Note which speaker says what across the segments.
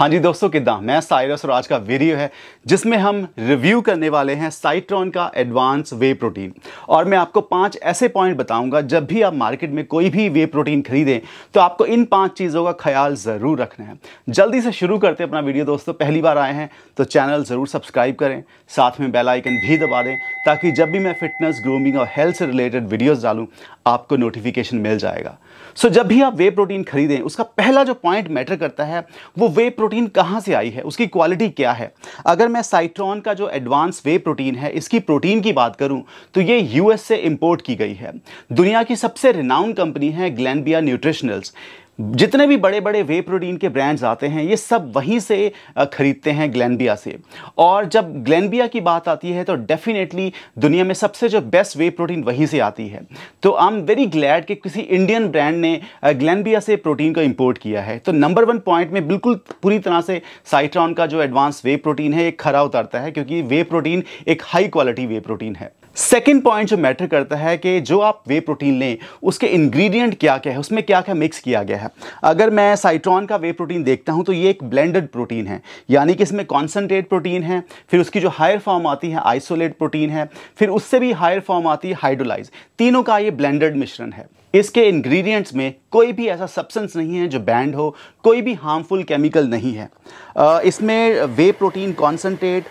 Speaker 1: हाँ जी दोस्तों किदा मैं साइरस और आज का वीडियो है जिसमें हम रिव्यू करने वाले हैं साइट्रॉन का एडवांस वे प्रोटीन और मैं आपको पांच ऐसे पॉइंट बताऊंगा जब भी आप मार्केट में कोई भी वे प्रोटीन खरीदें तो आपको इन पांच चीज़ों का ख्याल ज़रूर रखना है जल्दी से शुरू करते अपना वीडियो दोस्तों पहली बार आए हैं तो चैनल ज़रूर सब्सक्राइब करें साथ में बेलाइकन भी दबा दें ताकि जब भी मैं फिटनेस ग्रूमिंग और हेल्थ से रिलेटेड वीडियोज़ डालूँ आपको नोटिफिकेशन मिल जाएगा सो जब भी आप वे प्रोटीन खरीदें उसका पहला जो पॉइंट मैटर करता है वो वे प्रोटीन प्रोटीन कहाँ से आई है उसकी क्वालिटी क्या है अगर मैं साइट्रॉन का जो एडवांस वे प्रोटीन है इसकी प्रोटीन की बात करूँ तो ये यूएस से इम्पोर्ट की गई है दुनिया की सबसे रिनाउंड कंपनी है ग्लैनबिया न्यूट्रिशनल्स जितने भी बड़े बड़े वे प्रोटीन के ब्रांड्स आते हैं ये सब वहीं से ख़रीदते हैं ग्लैनबिया से और जब ग्लैनबिया की बात आती है तो डेफिनेटली दुनिया में सबसे जो बेस्ट वे प्रोटीन वहीं से आती है तो आई एम वेरी ग्लैड कि किसी इंडियन ब्रांड ने ग्लैनबिया से प्रोटीन को इम्पोर्ट किया है तो नंबर वन पॉइंट में बिल्कुल पूरी तरह से साइट्रॉन का जो एडवांस वे प्रोटीन है ये खरा उतरता है क्योंकि वे प्रोटीन एक हाई क्वालिटी वे प्रोटीन है सेकेंड पॉइंट जो मैटर करता है कि जो आप वे प्रोटीन लें उसके इंग्रेडिएंट क्या क्या है उसमें क्या क्या मिक्स किया गया है अगर मैं साइट्रॉन का वे प्रोटीन देखता हूं तो ये एक ब्लेंडेड प्रोटीन है यानी कि इसमें कॉन्सनट्रेट प्रोटीन है फिर उसकी जो हायर फॉर्म आती है आइसोलेट प्रोटीन है फिर उससे भी हायर फॉर्म आती है हाइड्रोलाइज तीनों का ये ब्लेंडेड मिश्रण है इसके इंग्रेडिएंट्स में कोई भी ऐसा सब्सेंस नहीं है जो बैंड हो कोई भी हार्मफुल केमिकल नहीं है इसमें वे प्रोटीन कॉन्सनट्रेट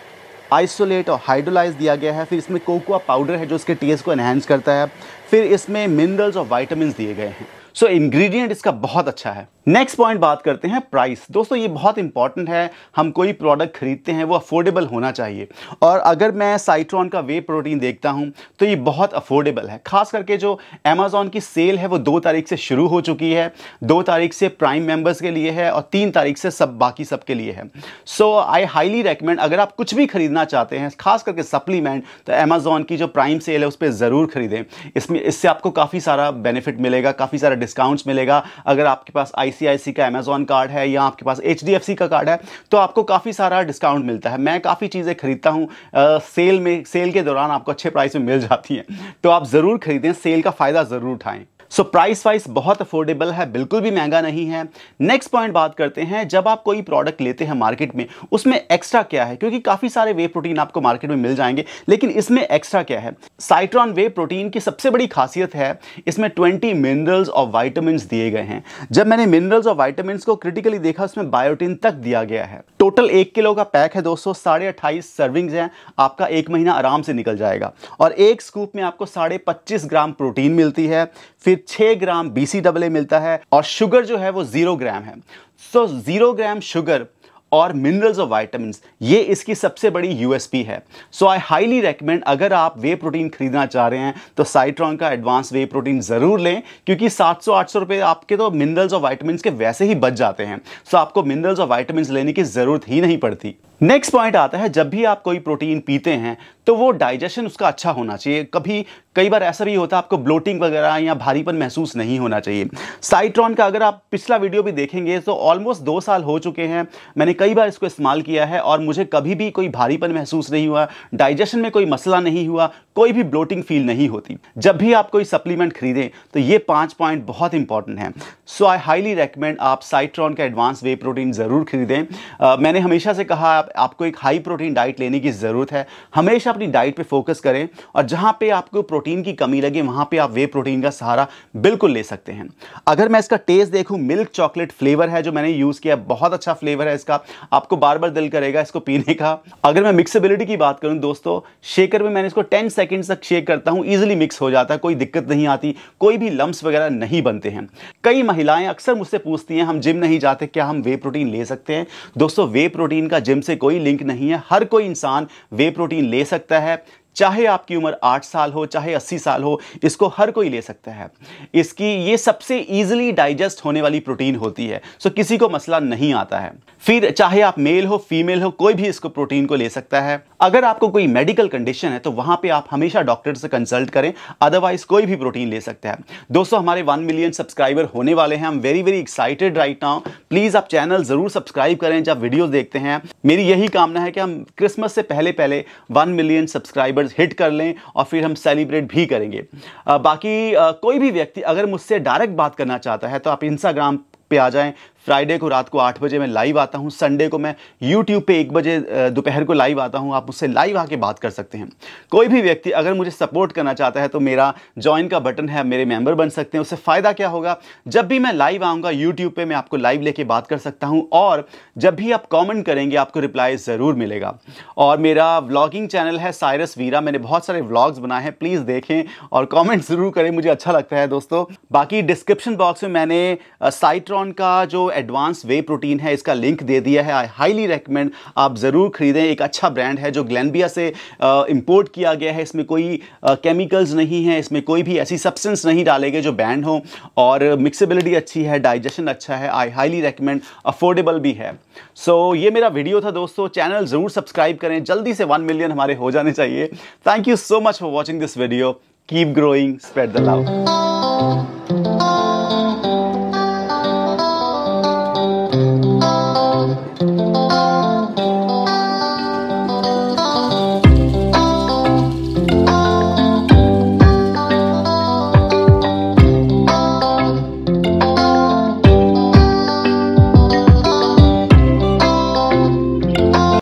Speaker 1: आइसोलेट और हाइड्रोलाइज दिया गया है फिर इसमें कोकोआ पाउडर है जो इसके टेस्ट को एनहेंस करता है फिर इसमें मिनरल्स और वाइटामस दिए गए हैं सो so, इंग्रेडिएंट इसका बहुत अच्छा है नेक्स्ट पॉइंट बात करते हैं प्राइस दोस्तों ये बहुत इंपॉर्टेंट है हम कोई प्रोडक्ट खरीदते हैं वो अफोर्डेबल होना चाहिए और अगर मैं साइट्रॉन का वे प्रोटीन देखता हूँ तो ये बहुत अफोर्डेबल है खास करके जो अमेजोन की सेल है वो दो तारीख से शुरू हो चुकी है दो तारीख से प्राइम मेम्बर्स के लिए है और तीन तारीख से सब बाकी सब के लिए है सो आई हाईली रेकमेंड अगर आप कुछ भी खरीदना चाहते हैं खास करके सप्लीमेंट तो अमेजोन की जो प्राइम सेल है उस पर ज़रूर खरीदें इसमें इससे आपको काफ़ी सारा बेनिफिट मिलेगा काफ़ी सारा डिस्काउंट्स मिलेगा अगर आपके पास आई आई का अमेजॉन कार्ड है या आपके पास एच का कार्ड है तो आपको काफ़ी सारा डिस्काउंट मिलता है मैं काफ़ी चीज़ें खरीदता हूँ सेल में सेल के दौरान आपको अच्छे प्राइस में मिल जाती हैं तो आप ज़रूर खरीदें सेल का फ़ायदा ज़रूर उठाएँ सो प्राइस वाइज बहुत अफोर्डेबल है बिल्कुल भी महंगा नहीं है नेक्स्ट पॉइंट बात करते हैं जब आप कोई प्रोडक्ट लेते हैं मार्केट में उसमें एक्स्ट्रा क्या है क्योंकि काफ़ी सारे वे प्रोटीन आपको मार्केट में मिल जाएंगे लेकिन इसमें एक्स्ट्रा क्या है साइट्रॉन वे प्रोटीन की सबसे बड़ी खासियत है इसमें ट्वेंटी मिनरल्स और वाइटामिन दिए गए हैं जब मैंने मिनरल्स और वाइटामिन को क्रिटिकली देखा उसमें बायोटिन तक दिया गया है टोटल एक किलो का पैक है दोस्तों साढ़े अट्ठाईस सर्विंग्स हैं आपका एक महीना आराम से निकल जाएगा और एक स्कूप में आपको साढ़े पच्चीस ग्राम प्रोटीन मिलती है फिर 6 ग्राम बी सी डबल ए मिलता है और शुगर जो है वो जीरो ग्राम है सो जीरो ग्राम शुगर और मिनरल्स और वाइटमिन ये इसकी सबसे बड़ी यूएसपी है सो आई हाईली रेकमेंड अगर आप वे प्रोटीन खरीदना चाह रहे हैं तो साइट्रॉन का एडवांस वे प्रोटीन ज़रूर लें क्योंकि 700-800 रुपए आपके तो मिनरल्स और वाइटमिन के वैसे ही बच जाते हैं सो so, आपको मिनरल्स और वाइटमिन लेने की ज़रूरत ही नहीं पड़ती नेक्स्ट पॉइंट आता है जब भी आप कोई प्रोटीन पीते हैं तो वो डाइजेशन उसका अच्छा होना चाहिए कभी कई बार ऐसा भी होता है आपको ब्लोटिंग वगैरह या भारीपन महसूस नहीं होना चाहिए साइट्रॉन का अगर आप पिछला वीडियो भी देखेंगे तो ऑलमोस्ट दो साल हो चुके हैं मैंने कई बार इसको इस्तेमाल किया है और मुझे कभी भी कोई भारीपन महसूस नहीं हुआ डाइजेशन में कोई मसला नहीं हुआ कोई भी ब्लोटिंग फील नहीं होती जब भी आप कोई सप्लीमेंट खरीदें तो ये पाँच पॉइंट बहुत इंपॉर्टेंट हैं सो आई हाईली रेकमेंड आप साइट्रॉन का एडवांस वे प्रोटीन ज़रूर खरीदें मैंने हमेशा से कहा आप आपको एक हाई प्रोटीन डाइट लेने की ज़रूरत है हमेशा अपनी डाइट पे फोकस करें और जहाँ पे आपको प्रोटीन की कमी लगे वहाँ पे आप वे प्रोटीन का सहारा बिल्कुल ले सकते हैं अगर मैं इसका टेस्ट देखूँ मिल्क चॉकलेट फ्लेवर है जो मैंने यूज़ किया बहुत अच्छा फ्लेवर है इसका आपको बार बार दिल करेगा इसको पीने का अगर मैं मिक्सबिलिटी की बात करूँ दोस्तों शेकर में मैंने इसको टेन सेकेंड तक शेक करता हूँ ईजिली मिक्स हो जाता है कोई दिक्कत नहीं आती कोई भी लम्ब वगैरह नहीं बनते हैं कई महिलाएं अक्सर मुझसे पूछती हैं हम जिम नहीं जाते क्या हम वे प्रोटीन ले सकते हैं दोस्तों वे प्रोटीन का जिम से कोई लिंक नहीं है हर कोई इंसान वे प्रोटीन ले सकता है चाहे आपकी उम्र 8 साल हो चाहे 80 साल हो इसको हर कोई ले सकता है इसकी ये सबसे ईजिली डाइजेस्ट होने वाली प्रोटीन होती है सो किसी को मसला नहीं आता है फिर चाहे आप मेल हो फीमेल हो कोई भी इसको प्रोटीन को ले सकता है अगर आपको कोई मेडिकल कंडीशन है तो वहां पे आप हमेशा डॉक्टर से कंसल्ट करें अदरवाइज कोई भी प्रोटीन ले सकते हैं दोस्तों हमारे वन मिलियन सब्सक्राइबर होने वाले हैं I am very very excited right now please आप चैनल ज़रूर सब्सक्राइब करें जब वीडियोज़ देखते हैं मेरी यही कामना है कि हम क्रिसमस से पहले पहले वन मिलियन सब्सक्राइबर्स हिट कर लें और फिर हम सेलिब्रेट भी करेंगे बाकी कोई भी व्यक्ति अगर मुझसे डायरेक्ट बात करना चाहता है तो आप इंस्टाग्राम पे आ जाएं फ्राइडे को रात को आठ बजे मैं लाइव आता हूँ संडे को मैं यूट्यूब पे एक बजे दोपहर को लाइव आता हूँ आप मुझसे लाइव आके बात कर सकते हैं कोई भी व्यक्ति अगर मुझे सपोर्ट करना चाहता है तो मेरा ज्वाइन का बटन है मेरे मेंबर बन सकते हैं उससे फ़ायदा क्या होगा जब भी मैं लाइव आऊँगा यूट्यूब पर मैं आपको लाइव लेके बात कर सकता हूँ और जब भी आप कॉमेंट करेंगे आपको रिप्लाई ज़रूर मिलेगा और मेरा व्लॉगिंग चैनल है साइरस वीरा मैंने बहुत सारे व्लॉग्स बनाए हैं प्लीज़ देखें और कॉमेंट ज़रूर करें मुझे अच्छा लगता है दोस्तों बाकी डिस्क्रिप्शन बॉक्स में मैंने साइट्रॉन का जो एडवांस वे प्रोटीन है इसका लिंक दे दिया है आई हाईली रिकमेंड आप ज़रूर ख़रीदें एक अच्छा ब्रांड है जो ग्लैनबिया से इंपोर्ट किया गया है इसमें कोई केमिकल्स नहीं है इसमें कोई भी ऐसी सब्सटेंस नहीं डालेंगे जो बैंड हो और मिक्सिबिलिटी अच्छी है डाइजेशन अच्छा है आई हाईली रिकमेंड अफोर्डेबल भी है सो so, ये मेरा वीडियो था दोस्तों चैनल ज़रूर सब्सक्राइब करें जल्दी से वन मिलियन हमारे हो जाने चाहिए thank you so much for watching this video keep growing spread the love